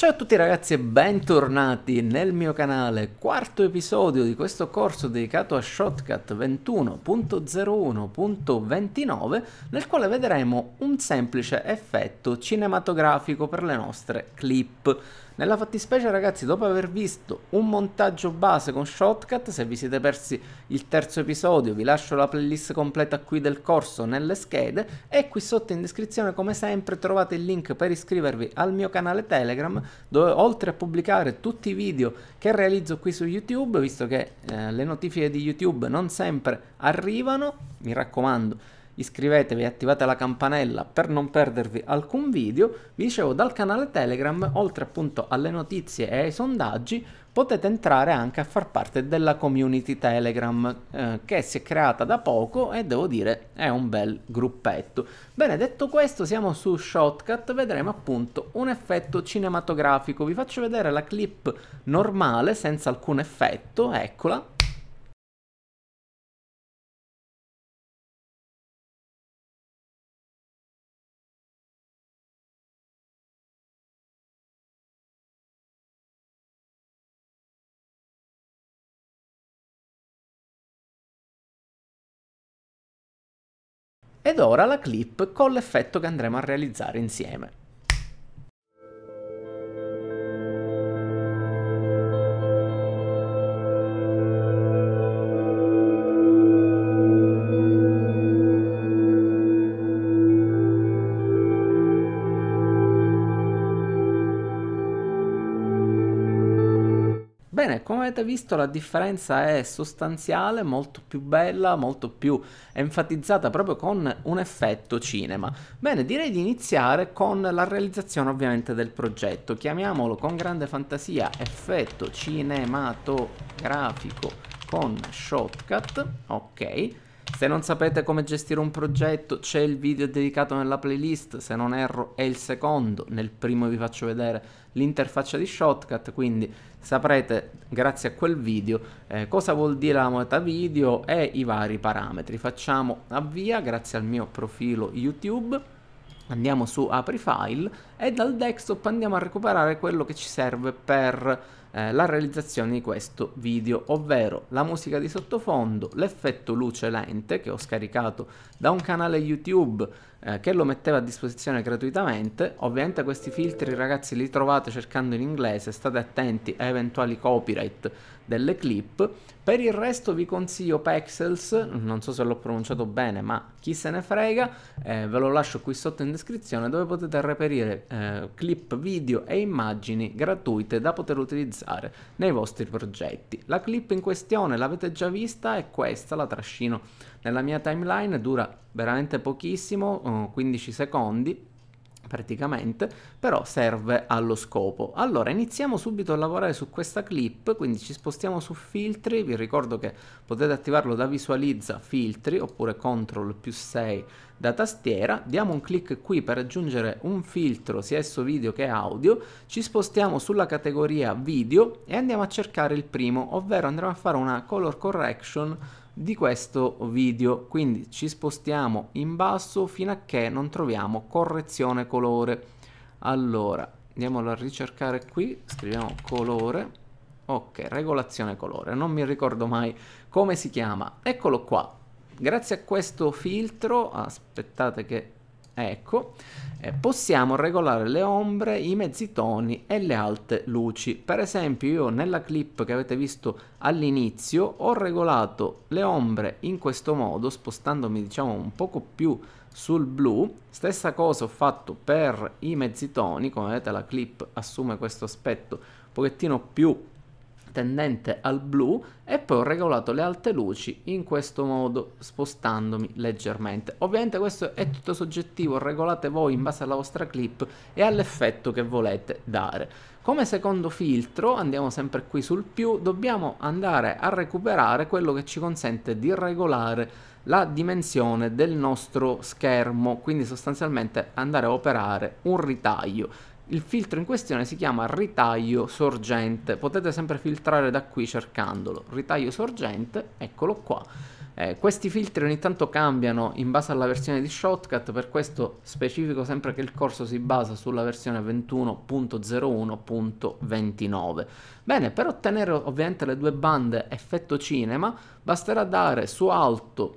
Ciao a tutti ragazzi e bentornati nel mio canale, quarto episodio di questo corso dedicato a Shotcut 21.01.29 nel quale vedremo un semplice effetto cinematografico per le nostre clip. Nella fattispecie, ragazzi, dopo aver visto un montaggio base con Shotcut, se vi siete persi il terzo episodio, vi lascio la playlist completa qui del corso nelle schede e qui sotto in descrizione, come sempre, trovate il link per iscrivervi al mio canale Telegram, dove oltre a pubblicare tutti i video che realizzo qui su YouTube, visto che eh, le notifiche di YouTube non sempre arrivano, mi raccomando iscrivetevi e attivate la campanella per non perdervi alcun video. Vi dicevo dal canale Telegram, oltre appunto alle notizie e ai sondaggi, potete entrare anche a far parte della community Telegram eh, che si è creata da poco e devo dire è un bel gruppetto. Bene, detto questo siamo su Shotcut, vedremo appunto un effetto cinematografico. Vi faccio vedere la clip normale senza alcun effetto, eccola. Ed ora la clip con l'effetto che andremo a realizzare insieme. Bene, come avete visto la differenza è sostanziale, molto più bella, molto più enfatizzata proprio con un effetto cinema. Bene, direi di iniziare con la realizzazione ovviamente del progetto. Chiamiamolo con grande fantasia effetto cinematografico con shortcut, ok se non sapete come gestire un progetto, c'è il video dedicato nella playlist, se non erro è il secondo, nel primo vi faccio vedere l'interfaccia di Shotcut, quindi saprete grazie a quel video eh, cosa vuol dire la moneta video e i vari parametri. Facciamo avvia grazie al mio profilo YouTube andiamo su apri file e dal desktop andiamo a recuperare quello che ci serve per eh, la realizzazione di questo video, ovvero la musica di sottofondo, l'effetto luce lente che ho scaricato da un canale YouTube eh, che lo metteva a disposizione gratuitamente. Ovviamente questi filtri ragazzi li trovate cercando in inglese, state attenti a eventuali copyright delle clip. Per il resto vi consiglio Pexels, non so se l'ho pronunciato bene, ma chi se ne frega, eh, ve lo lascio qui sotto in descrizione dove potete reperire eh, clip, video e immagini gratuite da poter utilizzare nei vostri progetti. La clip in questione l'avete già vista è questa, la trascino nella mia timeline, dura veramente pochissimo, 15 eh, secondi praticamente, però serve allo scopo. Allora, iniziamo subito a lavorare su questa clip, quindi ci spostiamo su filtri, vi ricordo che potete attivarlo da visualizza filtri oppure CTRL più 6 da tastiera, diamo un clic qui per aggiungere un filtro sia esso video che audio, ci spostiamo sulla categoria video e andiamo a cercare il primo, ovvero andremo a fare una color correction di questo video quindi ci spostiamo in basso fino a che non troviamo correzione colore allora andiamolo a ricercare qui scriviamo colore ok regolazione colore non mi ricordo mai come si chiama eccolo qua grazie a questo filtro aspettate che Ecco, eh, possiamo regolare le ombre, i mezzi toni e le alte luci. Per esempio io nella clip che avete visto all'inizio ho regolato le ombre in questo modo, spostandomi diciamo un poco più sul blu. Stessa cosa ho fatto per i mezzi toni, come vedete la clip assume questo aspetto un pochettino più tendente al blu e poi ho regolato le alte luci in questo modo spostandomi leggermente ovviamente questo è tutto soggettivo regolate voi in base alla vostra clip e all'effetto che volete dare come secondo filtro andiamo sempre qui sul più dobbiamo andare a recuperare quello che ci consente di regolare la dimensione del nostro schermo quindi sostanzialmente andare a operare un ritaglio il filtro in questione si chiama ritaglio sorgente, potete sempre filtrare da qui cercandolo. Ritaglio sorgente, eccolo qua. Eh, questi filtri ogni tanto cambiano in base alla versione di Shotcut, per questo specifico sempre che il corso si basa sulla versione 21.01.29. Bene, per ottenere ovviamente le due bande effetto cinema, basterà dare su alto,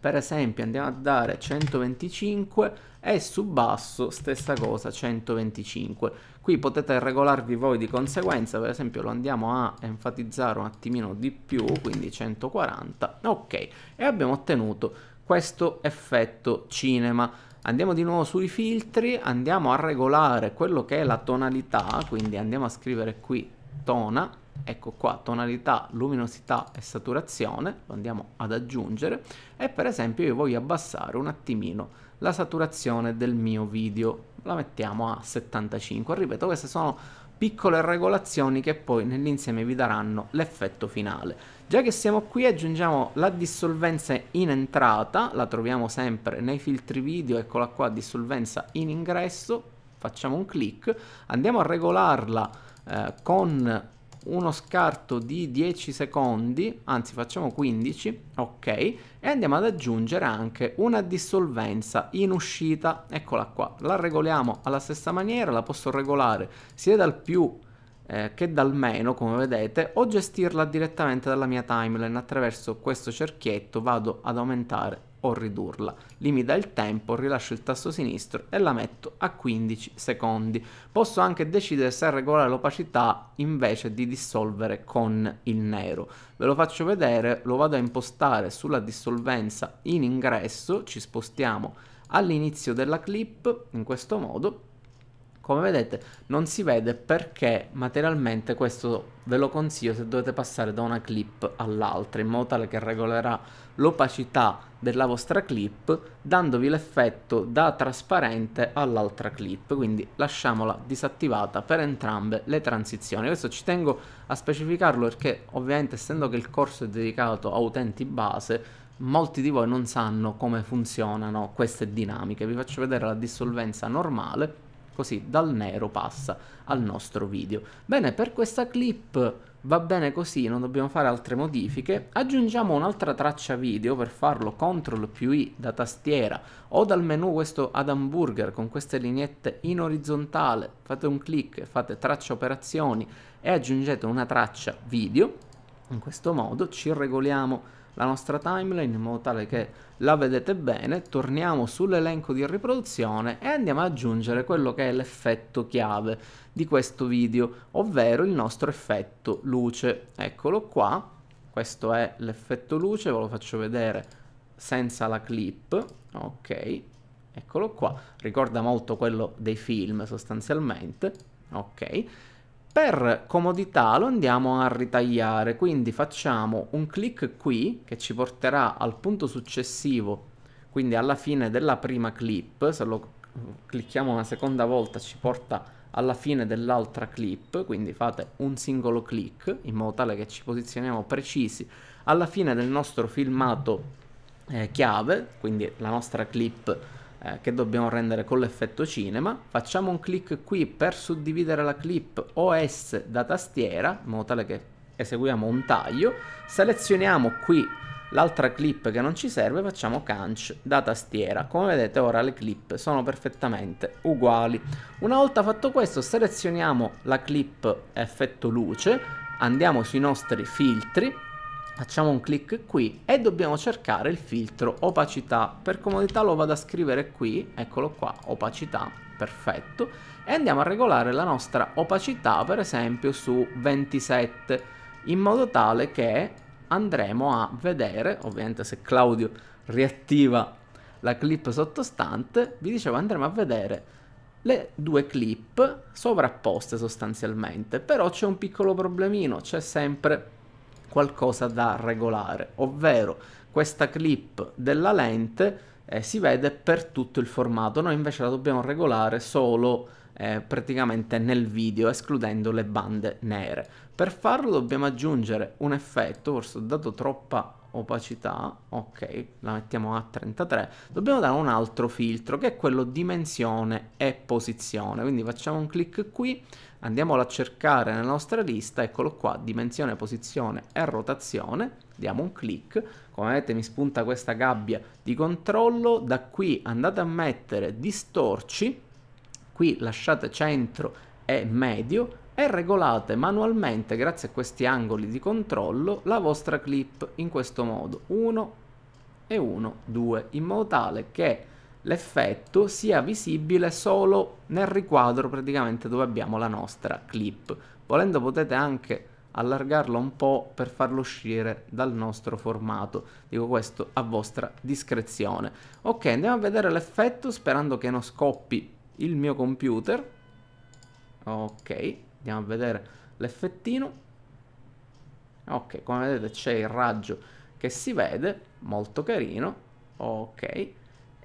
per esempio andiamo a dare 125 e su basso stessa cosa 125 qui potete regolarvi voi di conseguenza per esempio lo andiamo a enfatizzare un attimino di più quindi 140 ok e abbiamo ottenuto questo effetto cinema andiamo di nuovo sui filtri andiamo a regolare quello che è la tonalità quindi andiamo a scrivere qui tona ecco qua tonalità, luminosità e saturazione, lo andiamo ad aggiungere e per esempio io voglio abbassare un attimino la saturazione del mio video. La mettiamo a 75. Ripeto, queste sono piccole regolazioni che poi nell'insieme vi daranno l'effetto finale. Già che siamo qui aggiungiamo la dissolvenza in entrata, la troviamo sempre nei filtri video, eccola qua, dissolvenza in ingresso, facciamo un clic, andiamo a regolarla eh, con uno scarto di 10 secondi, anzi facciamo 15, ok, e andiamo ad aggiungere anche una dissolvenza in uscita, eccola qua, la regoliamo alla stessa maniera, la posso regolare sia dal più eh, che dal meno come vedete o gestirla direttamente dalla mia timeline attraverso questo cerchietto vado ad aumentare o ridurla. Limita il tempo, rilascio il tasto sinistro e la metto a 15 secondi. Posso anche decidere se regolare l'opacità invece di dissolvere con il nero. Ve lo faccio vedere, lo vado a impostare sulla dissolvenza in ingresso, ci spostiamo all'inizio della clip in questo modo come vedete non si vede perché materialmente questo ve lo consiglio se dovete passare da una clip all'altra in modo tale che regolerà l'opacità della vostra clip dandovi l'effetto da trasparente all'altra clip quindi lasciamola disattivata per entrambe le transizioni questo ci tengo a specificarlo perché ovviamente essendo che il corso è dedicato a utenti base molti di voi non sanno come funzionano queste dinamiche vi faccio vedere la dissolvenza normale così dal nero passa al nostro video. Bene, per questa clip va bene così, non dobbiamo fare altre modifiche. Aggiungiamo un'altra traccia video per farlo CTRL più I da tastiera o dal menu questo ad hamburger con queste lineette in orizzontale. Fate un clic, fate traccia operazioni e aggiungete una traccia video. In questo modo ci regoliamo la nostra timeline in modo tale che la vedete bene, torniamo sull'elenco di riproduzione e andiamo ad aggiungere quello che è l'effetto chiave di questo video, ovvero il nostro effetto luce. Eccolo qua, questo è l'effetto luce, ve lo faccio vedere senza la clip, ok, eccolo qua, ricorda molto quello dei film sostanzialmente, ok, per comodità lo andiamo a ritagliare, quindi facciamo un clic qui che ci porterà al punto successivo, quindi alla fine della prima clip, se lo clicchiamo una seconda volta ci porta alla fine dell'altra clip, quindi fate un singolo clic in modo tale che ci posizioniamo precisi alla fine del nostro filmato eh, chiave, quindi la nostra clip eh, che dobbiamo rendere con l'effetto cinema. Facciamo un clic qui per suddividere la clip OS da tastiera, in modo tale che eseguiamo un taglio. Selezioniamo qui l'altra clip che non ci serve, facciamo canc da tastiera. Come vedete ora le clip sono perfettamente uguali. Una volta fatto questo selezioniamo la clip effetto luce, andiamo sui nostri filtri Facciamo un clic qui e dobbiamo cercare il filtro opacità. Per comodità lo vado a scrivere qui, eccolo qua, opacità, perfetto. E andiamo a regolare la nostra opacità per esempio su 27 in modo tale che andremo a vedere, ovviamente se Claudio riattiva la clip sottostante, vi dicevo andremo a vedere le due clip sovrapposte sostanzialmente, però c'è un piccolo problemino, c'è sempre qualcosa da regolare, ovvero questa clip della lente eh, si vede per tutto il formato, noi invece la dobbiamo regolare solo eh, praticamente nel video, escludendo le bande nere. Per farlo dobbiamo aggiungere un effetto, forse ho dato troppa opacità, ok, la mettiamo a 33, dobbiamo dare un altro filtro che è quello dimensione e posizione, quindi facciamo un clic qui andiamolo a cercare nella nostra lista, eccolo qua, dimensione, posizione e rotazione, diamo un clic, come vedete mi spunta questa gabbia di controllo, da qui andate a mettere distorci, qui lasciate centro e medio e regolate manualmente grazie a questi angoli di controllo la vostra clip in questo modo 1 e 1, 2 in modo tale che l'effetto sia visibile solo nel riquadro praticamente dove abbiamo la nostra clip. Volendo potete anche allargarlo un po' per farlo uscire dal nostro formato. Dico questo a vostra discrezione. Ok, andiamo a vedere l'effetto sperando che non scoppi il mio computer. Ok, andiamo a vedere l'effettino. Ok, come vedete c'è il raggio che si vede, molto carino. Ok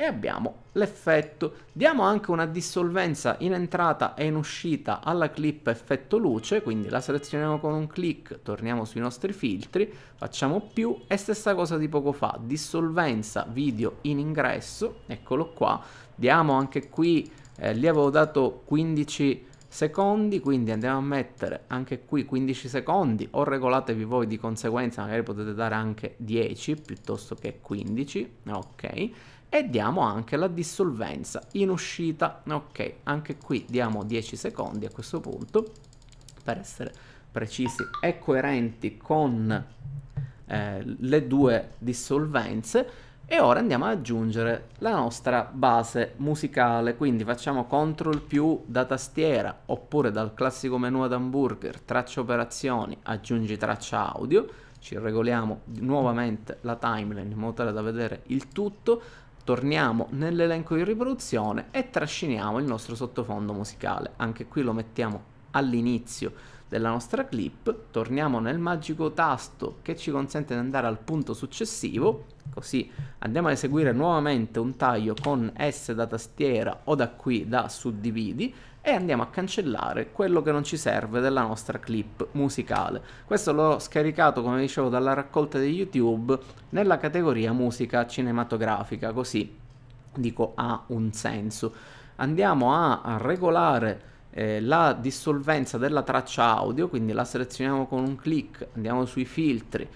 e abbiamo l'effetto. Diamo anche una dissolvenza in entrata e in uscita alla clip effetto luce, quindi la selezioniamo con un clic, torniamo sui nostri filtri, facciamo più e stessa cosa di poco fa, dissolvenza video in ingresso, eccolo qua, diamo anche qui, eh, gli avevo dato 15 secondi, quindi andiamo a mettere anche qui 15 secondi o regolatevi voi di conseguenza, magari potete dare anche 10 piuttosto che 15, ok? e diamo anche la dissolvenza in uscita. Ok, anche qui diamo 10 secondi a questo punto per essere precisi e coerenti con eh, le due dissolvenze e ora andiamo ad aggiungere la nostra base musicale, quindi facciamo CTRL più da tastiera oppure dal classico menu ad hamburger, traccia operazioni, aggiungi traccia audio, ci regoliamo nuovamente la timeline in modo tale da vedere il tutto, torniamo nell'elenco di riproduzione e trasciniamo il nostro sottofondo musicale. Anche qui lo mettiamo all'inizio della nostra clip, torniamo nel magico tasto che ci consente di andare al punto successivo, così andiamo a eseguire nuovamente un taglio con S da tastiera o da qui da suddividi e andiamo a cancellare quello che non ci serve della nostra clip musicale. Questo l'ho scaricato, come dicevo, dalla raccolta di YouTube nella categoria musica cinematografica, così dico ha un senso. Andiamo a regolare eh, la dissolvenza della traccia audio, quindi la selezioniamo con un clic, andiamo sui filtri,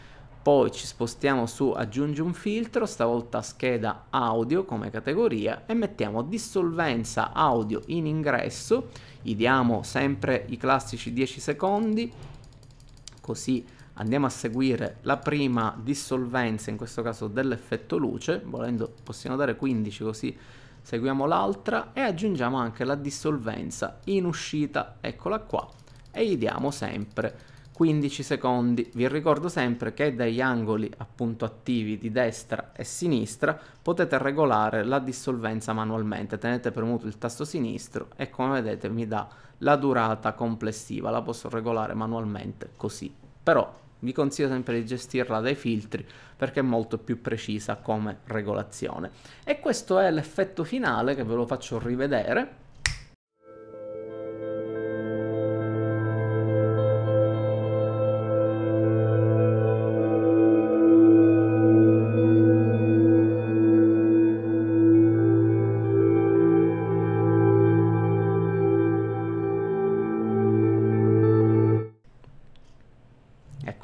poi ci spostiamo su aggiungi un filtro, stavolta scheda audio come categoria e mettiamo dissolvenza audio in ingresso, gli diamo sempre i classici 10 secondi, così andiamo a seguire la prima dissolvenza, in questo caso dell'effetto luce, volendo possiamo dare 15 così seguiamo l'altra e aggiungiamo anche la dissolvenza in uscita, eccola qua, e gli diamo sempre 15 secondi. Vi ricordo sempre che dagli angoli appunto attivi di destra e sinistra potete regolare la dissolvenza manualmente. Tenete premuto il tasto sinistro e come vedete mi dà la durata complessiva, la posso regolare manualmente così. Però vi consiglio sempre di gestirla dai filtri perché è molto più precisa come regolazione. E questo è l'effetto finale che ve lo faccio rivedere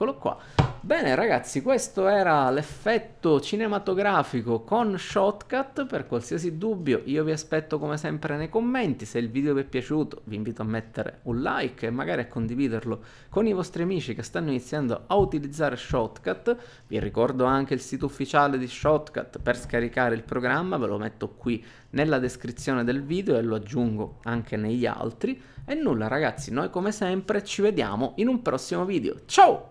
eccolo qua. Bene ragazzi, questo era l'effetto cinematografico con Shotcut, per qualsiasi dubbio io vi aspetto come sempre nei commenti, se il video vi è piaciuto vi invito a mettere un like e magari a condividerlo con i vostri amici che stanno iniziando a utilizzare Shotcut, vi ricordo anche il sito ufficiale di Shotcut per scaricare il programma, ve lo metto qui nella descrizione del video e lo aggiungo anche negli altri, e nulla ragazzi, noi come sempre ci vediamo in un prossimo video, ciao!